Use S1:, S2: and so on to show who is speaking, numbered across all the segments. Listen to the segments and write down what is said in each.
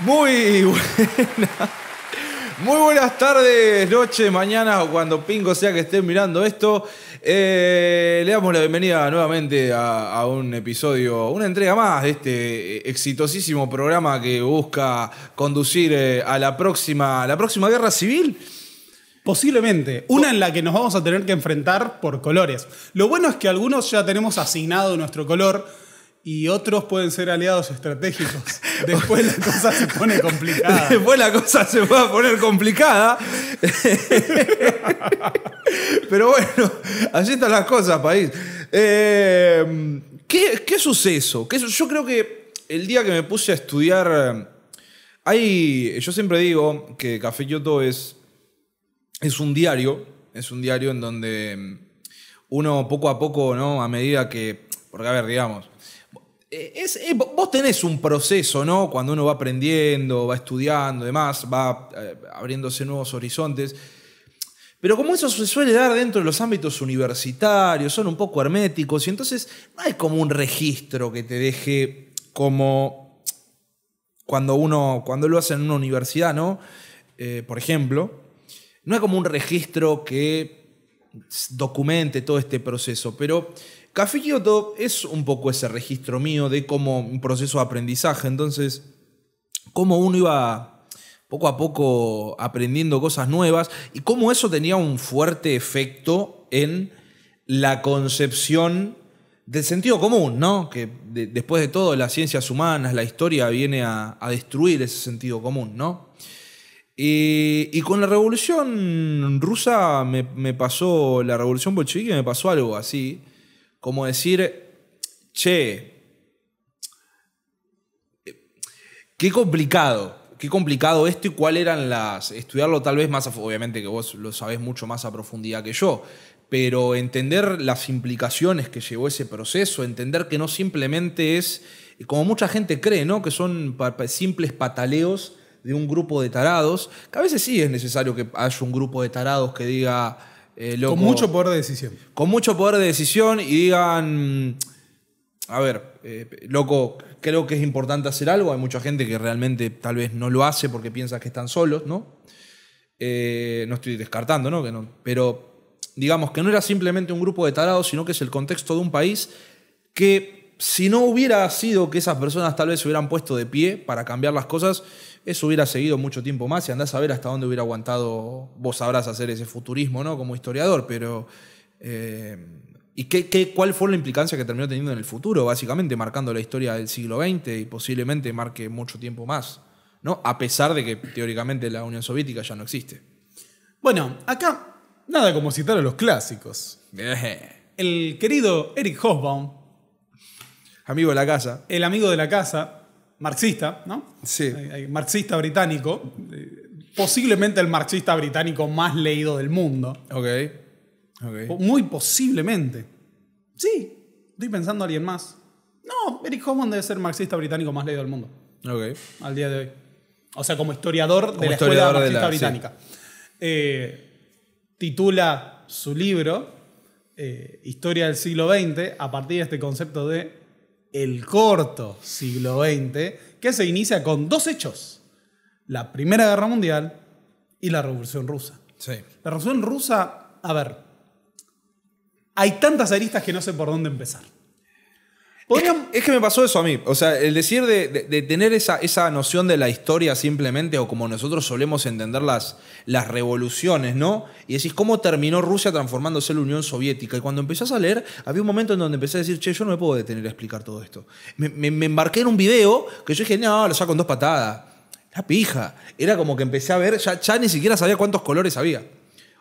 S1: Muy Muy buenas tardes, noches, mañanas o cuando pingo sea que estén mirando esto. Eh, le damos la bienvenida nuevamente a, un episodio, una entrega más de este eh, exitosísimo programa que busca conducir eh, a la próxima, a la próxima guerra civil. Posiblemente.
S2: Una en la que nos vamos a tener que enfrentar por colores. Lo bueno es que algunos ya tenemos asignado nuestro color y otros pueden ser aliados estratégicos. Después la cosa se
S1: pone complicada. Después la cosa se va a poner complicada. Pero bueno, así están las cosas, país. Eh, ¿qué, ¿qué, suceso? yo creo que el día que me puse a estudiar. Eh, hay. Yo siempre digo que Café Kyoto es. Es un diario. Es un diario en donde mm, uno poco a poco, ¿no? A medida que. Porque, a ver, digamos eh, eh, vos tenés un proceso, ¿no? Cuando uno va aprendiendo, va estudiando, demás, va eh, abriéndose nuevos horizontes. Pero como eso se suele dar dentro de los ámbitos universitarios, son un poco herméticos, y entonces no hay como un registro que te deje como cuando uno, cuando lo hace en una universidad, ¿no? por ejemplo, no hay como un registro que documente todo este proceso, pero Café Kyoto es un poco ese registro mío de cómo un proceso de aprendizaje, entonces, cómo uno iba poco a poco aprendiendo cosas nuevas y cómo eso tenía un fuerte efecto en la concepción del sentido común, ¿no? Que después de todo las ciencias humanas, la historia viene a, destruir ese sentido común, ¿no? y con la revolución rusa me pasó, la revolución bolchevique me pasó algo así como decir, che, qué complicado, qué complicado esto y cuál eran las... Estudiarlo tal vez más, obviamente que vos lo sabés mucho más a profundidad que yo, pero entender las implicaciones que llevó ese proceso, entender que no simplemente es, como mucha gente cree, ¿no? que son simples pataleos de un grupo de tarados, que a veces sí es necesario que haya un grupo de tarados que diga eh, con mucho poder de decisión. Con mucho poder de decisión y digan, a ver, eh, loco, creo que es importante hacer algo. Hay mucha gente que realmente tal vez no lo hace porque piensa que están solos, ¿no? Eh, no estoy descartando, ¿no? Que ¿no? Pero digamos que no era simplemente un grupo de talados sino que es el contexto de un país que si no hubiera sido que esas personas tal vez se hubieran puesto de pie para cambiar las cosas, eso hubiera seguido mucho tiempo más y andás a ver hasta dónde hubiera aguantado, vos sabrás hacer ese futurismo, ¿no? Como historiador, pero... Eh, ¿Y qué, qué, cuál fue la implicancia que terminó teniendo en el futuro? Básicamente marcando la historia del siglo XX y posiblemente marque mucho tiempo más, ¿no? A pesar de que teóricamente la Unión Soviética ya no existe. Bueno, acá nada como citar a los clásicos. el querido Eric Hosbaum. Amigo de la casa.
S2: El amigo de la casa marxista, ¿no? Sí. marxista británico, eh, posiblemente el marxista británico más leído del mundo. Ok. okay. Muy posiblemente. Sí, estoy pensando alguien más. No, Eric Hobsbawm debe ser marxista británico más leído del mundo. Ok. Al día de hoy. O sea, como historiador de la escuela marxista británica. Eh, titula su libro eh, Historia del siglo XX a partir de este concepto de el corto siglo XX, que se inicia con dos hechos, la Primera Guerra Mundial y la Revolución Rusa. La Revolución Rusa, a ver, hay tantas aristas que no sé por dónde empezar
S1: es que me pasó eso a mí. O sea, el decir de, tener esa, noción de la historia simplemente, o como nosotros solemos entender las, revoluciones, ¿no? Y decís, ¿cómo terminó Rusia transformándose en la Unión Soviética? Y cuando empezás a leer, había un momento en donde empecé a decir, che, yo no me puedo detener a explicar todo esto. Me, embarqué en un video que yo dije, no, lo saco con dos patadas. La pija. Era como que empecé a ver, ya, ni siquiera sabía cuántos colores había.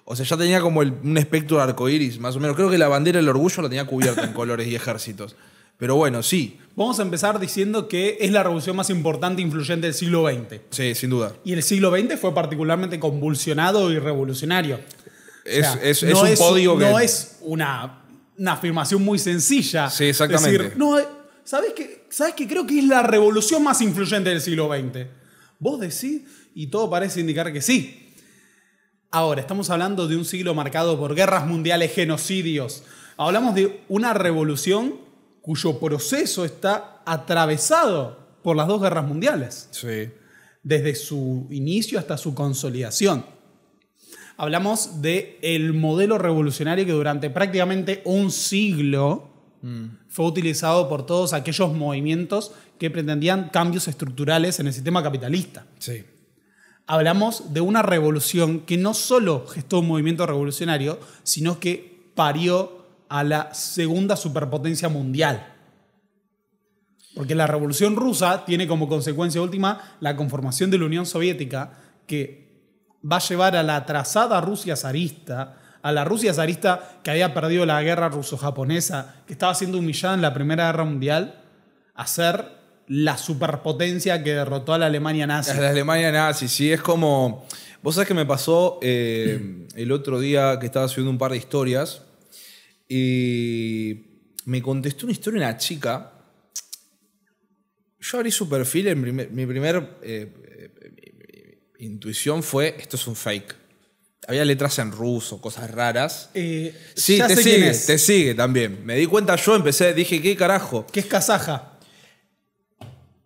S1: O sea, ya tenía como un espectro de arcoíris, más o menos. Creo que la bandera del orgullo la tenía cubierta en colores y ejércitos. Pero bueno, sí. Vamos a empezar diciendo que es la revolución más importante e influyente del siglo XX. Sí, sin duda.
S2: Y el siglo XX fue particularmente convulsionado y revolucionario.
S1: Es, un código que... No
S2: es una, afirmación muy sencilla. Sí, exactamente. Decir, no, eh, ¿sabes qué? ¿Sabes qué? Creo que es la revolución más influyente del siglo XX. Vos decís y todo parece indicar que sí. Ahora, estamos hablando de un siglo marcado por guerras mundiales, genocidios. Hablamos de una revolución cuyo proceso está atravesado por las dos guerras mundiales. Desde su inicio hasta su consolidación. Hablamos de el modelo revolucionario que durante prácticamente un siglo mm. fue utilizado por todos aquellos movimientos que pretendían cambios estructurales en el sistema capitalista. Hablamos de una revolución que no solo gestó un movimiento revolucionario, sino que parió a la segunda superpotencia mundial. Porque la Revolución Rusa tiene como consecuencia última la conformación de la Unión Soviética, que va a llevar a la atrasada Rusia zarista, a la Rusia zarista que había perdido la guerra ruso-japonesa, que estaba siendo humillada en la Primera Guerra Mundial, a ser la superpotencia que derrotó a la Alemania nazi. La
S1: Alemania nazi, sí, es como... Vos sabés que me pasó eh, el otro día que estaba subiendo un par de historias y me contestó una historia una chica. Yo abrí su perfil, mi primer eh, eh, intuición fue, esto es un fake. Había letras en ruso, cosas raras. Eh, sí, te sigue, te sigue también. Me di cuenta yo, empecé, dije, ¿qué carajo? qué es kazaja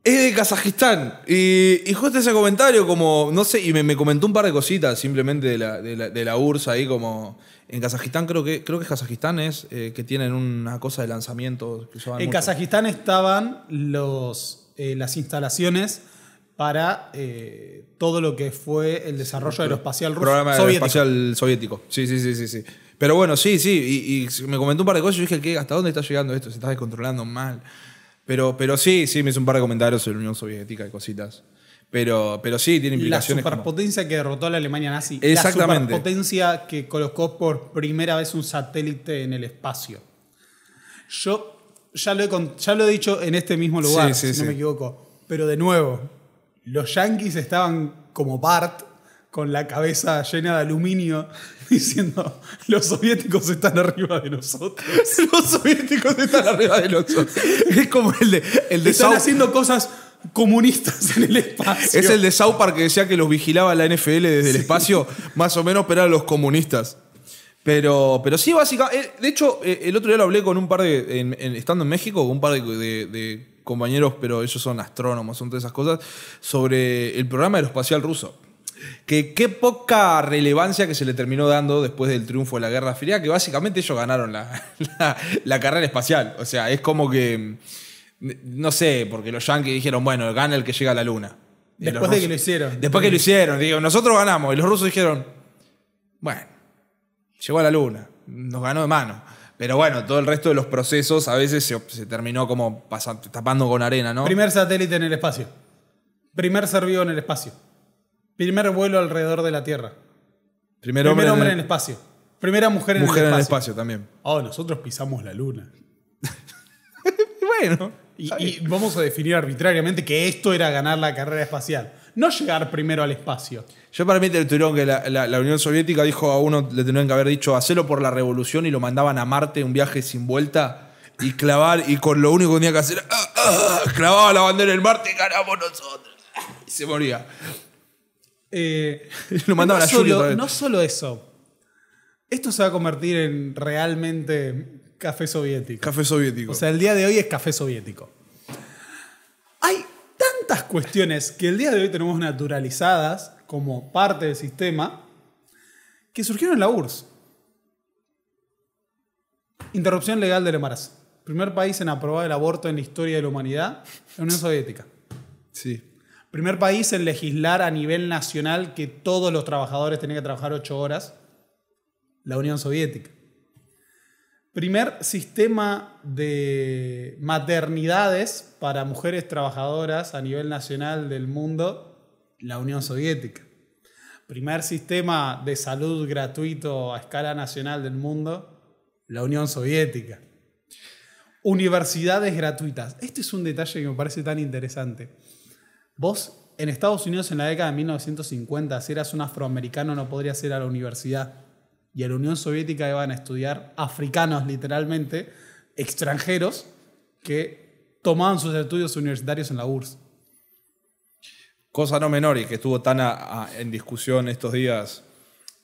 S1: es de Kazajistán. Y, justo ese comentario, como, no sé, y me, comentó un par de cositas simplemente de la, de URSS ahí, como. En Kazajistán creo que creo que Kazajistán es eh, que tienen una cosa de lanzamiento. en
S2: Kazajistán estaban los, eh, las instalaciones para eh, todo lo que fue el desarrollo aeroespacial ruso. Programa espacial
S1: aeroespacial soviético. Sí, sí, sí, sí, sí. Pero bueno, sí, sí. Y, me comentó un par de cosas yo dije, ¿qué? ¿Hasta dónde está llegando esto? Se está descontrolando mal. Pero, sí, sí, me hizo un par de comentarios sobre la Unión Soviética y cositas. Pero, pero sí, tiene implicaciones. La
S2: superpotencia que derrotó a la Alemania nazi. Exactamente. La superpotencia que colocó por primera vez un satélite en el espacio. Yo ya lo he, ya lo he dicho en este mismo lugar, si no me equivoco. Pero de nuevo, los yankees estaban como Bart con la cabeza llena de aluminio diciendo los soviéticos están arriba de nosotros. los soviéticos están arriba de nosotros. Es como el de,
S1: el Están haciendo cosas comunistas en el espacio. Es el de Saupar que decía que los vigilaba la NFL desde el espacio, más o menos, pero eran los comunistas. Pero, pero sí, básicamente. Eh, de hecho, eh, el otro día lo hablé con un par de. estando en México, con un par de, compañeros, pero ellos son astrónomos, son todas esas cosas, sobre el programa espacial ruso que qué poca relevancia que se le terminó dando después del triunfo de la Guerra Fría, que básicamente ellos ganaron la, la, carrera espacial. O sea, es como que, no sé, porque los yankees dijeron, bueno, gana el que llega a la luna. después de que lo hicieron. Después que lo hicieron, digo, nosotros ganamos. Y los rusos dijeron, bueno, llegó a la luna, nos ganó de mano. Pero bueno, todo el resto de los procesos a veces se, terminó como pasando, tapando con arena, ¿no? Primer satélite en el espacio. Primer servido en el
S2: espacio. Primer vuelo alrededor de la Tierra.
S1: Primer, hombre, en, el... espacio.
S2: Primera mujer en el espacio. en espacio también. Oh, nosotros pisamos la luna. bueno. Y, vamos a definir arbitrariamente que esto era ganar la carrera espacial. No llegar primero al espacio.
S1: Yo para mí te que la, Unión Soviética dijo a uno, le tenían que haber dicho, hacelo por la revolución y lo mandaban a Marte, un viaje sin vuelta, y clavar, y con lo único que tenía que hacer, ah, ah, ah, clavaba la bandera en Marte y ganamos nosotros. Y se moría. Eh,
S2: no solo, eso. Esto se va a convertir en realmente café soviético. Café soviético. O sea, el día de hoy es café soviético. Hay tantas cuestiones que el día de hoy tenemos naturalizadas como parte del sistema que surgieron en la URSS. Interrupción legal del embarazo. Primer país en aprobar el aborto en la historia de la humanidad, la Unión Soviética. Sí. Primer país en legislar a nivel nacional que todos los trabajadores tenían que trabajar ocho horas, la Unión Soviética. Primer sistema de maternidades para mujeres trabajadoras a nivel nacional del mundo, la Unión Soviética. Primer sistema de salud gratuito a escala nacional del mundo, la Unión Soviética. Universidades gratuitas. Este es un detalle que me parece tan interesante. Vos en Estados Unidos en la década de 1950, si eras un afroamericano no podrías ir a la universidad. Y a la Unión Soviética iban a estudiar africanos, literalmente, extranjeros, que tomaban sus estudios universitarios en la URSS.
S1: Cosa no menor y que estuvo tan en discusión estos días.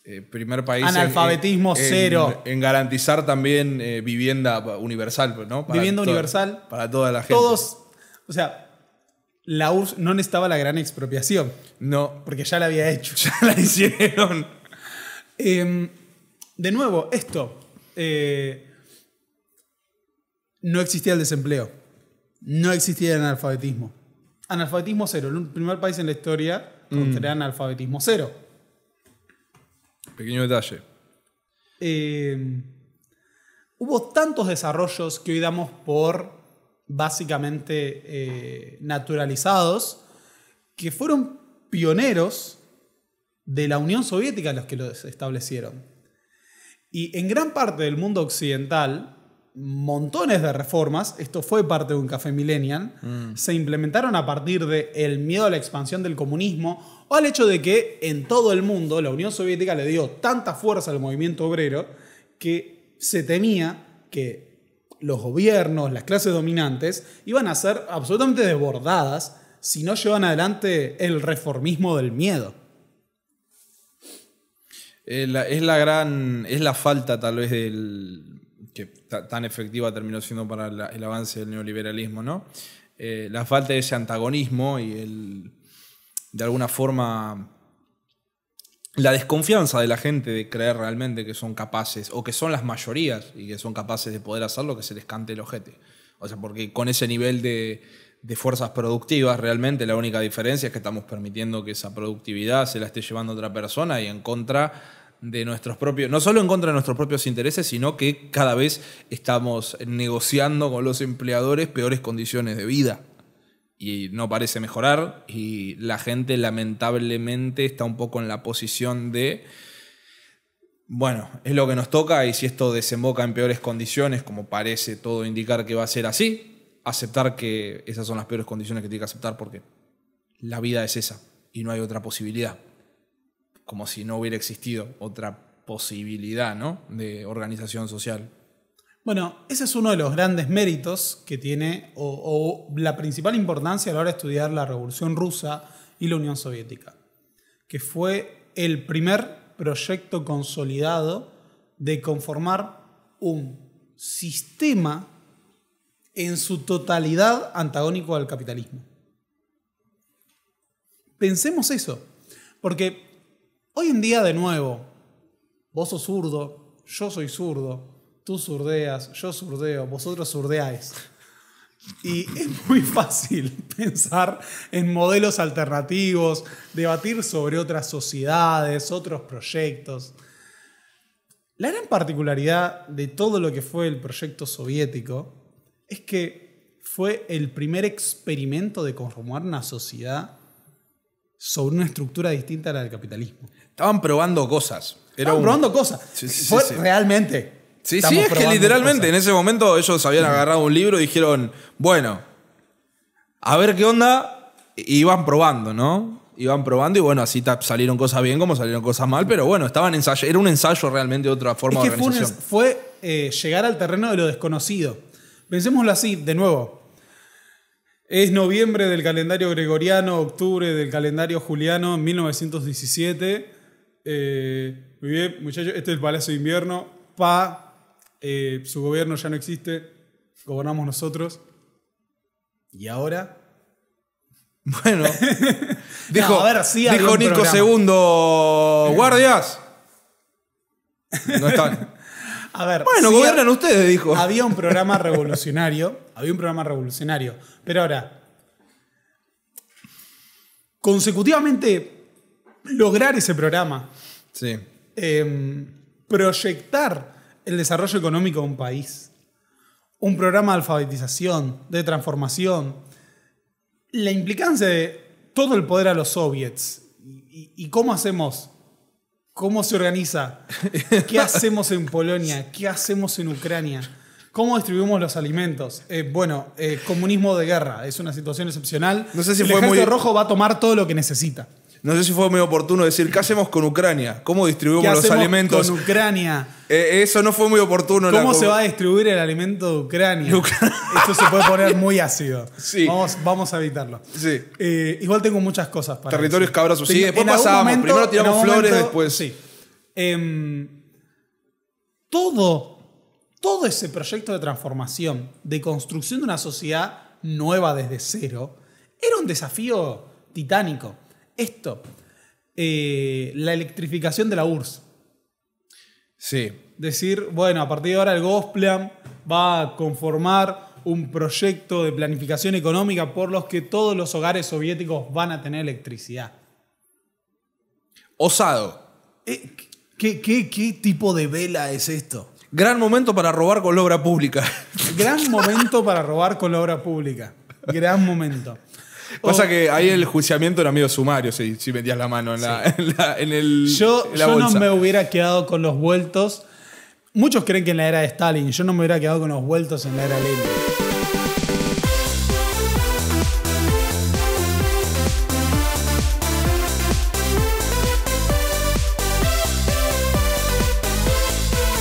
S1: Eh, primer país. Analfabetismo cero. En, garantizar también eh, vivienda universal, ¿no? vivienda universal. Para toda la gente. Todos.
S2: O sea, la URSS no necesitaba la gran expropiación. No. Porque ya la había hecho. Ya la hicieron. Em, de nuevo, esto. Eh, no existía el desempleo. No existía el analfabetismo. Analfabetismo cero. El primer país en la historia con mm. analfabetismo cero.
S1: Pequeño detalle.
S2: Em, hubo tantos desarrollos que hoy damos por básicamente eh, naturalizados, que fueron pioneros de la Unión Soviética los que los establecieron. Y en gran parte del mundo occidental, montones de reformas, esto fue parte de un café millennial, mm. se implementaron a partir del el miedo a la expansión del comunismo o al hecho de que en todo el mundo la Unión Soviética le dio tanta fuerza al movimiento obrero que se temía que los gobiernos, las clases dominantes, iban a ser absolutamente desbordadas si no llevan adelante el reformismo del miedo.
S1: es la gran. es la falta tal vez del. que tan efectiva terminó siendo para el avance del neoliberalismo, ¿no? Eh, la falta de ese antagonismo y el. de alguna forma la desconfianza de la gente de creer realmente que son capaces, o que son las mayorías y que son capaces de poder hacer lo que se les cante el ojete. O sea, porque con ese nivel de, de fuerzas productivas, realmente la única diferencia es que estamos permitiendo que esa productividad se la esté llevando otra persona y en contra de nuestros propios, no solo en contra de nuestros propios intereses, sino que cada vez estamos negociando con los empleadores peores condiciones de vida y no parece mejorar y la gente lamentablemente está un poco en la posición de, bueno, es lo que nos toca y si esto desemboca en peores condiciones, como parece todo indicar que va a ser así, aceptar que esas son las peores condiciones que tiene que aceptar porque la vida es esa y no hay otra posibilidad, como si no hubiera existido otra posibilidad ¿no? de organización social.
S2: Bueno, ese es uno de los grandes méritos que tiene o, la principal importancia a la hora de estudiar la Revolución Rusa y la Unión Soviética, que fue el primer proyecto consolidado de conformar un sistema en su totalidad antagónico al capitalismo. Pensemos eso, porque hoy en día de nuevo, vos sos zurdo, yo soy zurdo, tú surdeas, yo surdeo, vosotros surdeáis. Y es muy fácil pensar en modelos alternativos, debatir sobre otras sociedades, otros proyectos. La gran particularidad de todo lo que fue el proyecto soviético es que fue el primer experimento de conformar una sociedad sobre una estructura distinta a la del capitalismo.
S1: Estaban probando cosas. Estaban probando cosas. fue
S2: realmente Sí, sí, es que literalmente
S1: en ese momento ellos habían agarrado un libro y dijeron, bueno, a ver qué onda, y iban probando, ¿no? Iban probando y bueno, así salieron cosas bien como salieron cosas mal, pero bueno, estaban ensayo, era un ensayo realmente de otra forma de organización.
S2: Fue, eh, llegar al terreno de lo desconocido. Pensémoslo así, de nuevo. Es noviembre del calendario gregoriano, octubre del calendario juliano, 1917. Eh, muy bien, muchachos, este es el Palacio de Invierno. Pa, eh, su gobierno ya no existe, gobernamos nosotros. ¿Y ahora? Bueno, dijo, Nico
S1: segundo guardias. No están.
S2: bueno, gobiernan ustedes, dijo. Había un programa revolucionario, había un programa revolucionario, pero ahora consecutivamente lograr ese programa, em, proyectar el desarrollo económico de un país, un programa de alfabetización, de transformación, la implicancia de todo el poder a los soviets y, cómo hacemos, cómo se organiza, qué hacemos en Polonia, qué hacemos en Ucrania. ¿Cómo distribuimos los alimentos? Eh, bueno, eh, comunismo de guerra, es una situación excepcional. No sé si el rojo va a tomar todo lo que necesita.
S1: No sé si fue muy oportuno decir, ¿qué hacemos con Ucrania? ¿Cómo distribuimos los alimentos? con
S2: Ucrania?
S1: Eh, eso no fue muy oportuno. ¿Cómo se va a
S2: distribuir el alimento de Ucrania? Esto se puede poner muy ácido. Vamos, a evitarlo. Eh, igual tengo muchas cosas para Territorios decir. cabrazos. Sí, después pasábamos. Primero tiramos flores, después... Sí. Em, todo, todo ese proyecto de transformación, de construcción de una sociedad nueva desde cero, era un desafío titánico. Esto, eh, la electrificación de la URSS. Sí. Decir, bueno, a partir de ahora el Gosplan va a conformar un proyecto de planificación económica por los que todos los hogares soviéticos van a tener electricidad.
S1: Osado.
S2: Eh, ¿qué, qué tipo de vela es esto?
S1: Gran momento para robar con la obra pública.
S2: Gran momento para robar con la obra pública. Gran momento.
S1: Pasa oh. que ahí el juiciamiento era medio sumario si, si metías la mano en, la, en, el. Yo, no me
S2: hubiera quedado con los vueltos. Muchos creen que en la era de Stalin, yo no me hubiera quedado con los vueltos en la era de Lenin.